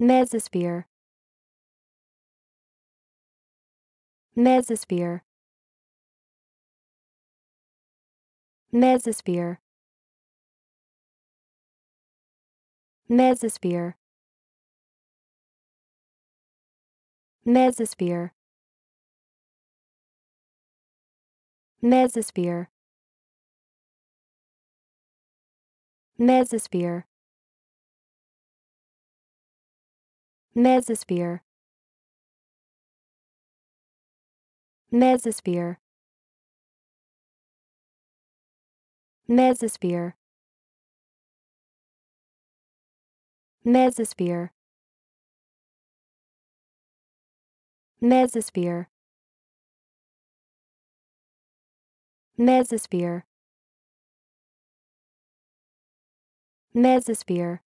mesosphere mesosphere mesosphere mesosphere mesosphere mesosphere mesosphere mesosphere mesosphere mesosphere mesosphere mesosphere mesosphere mesosphere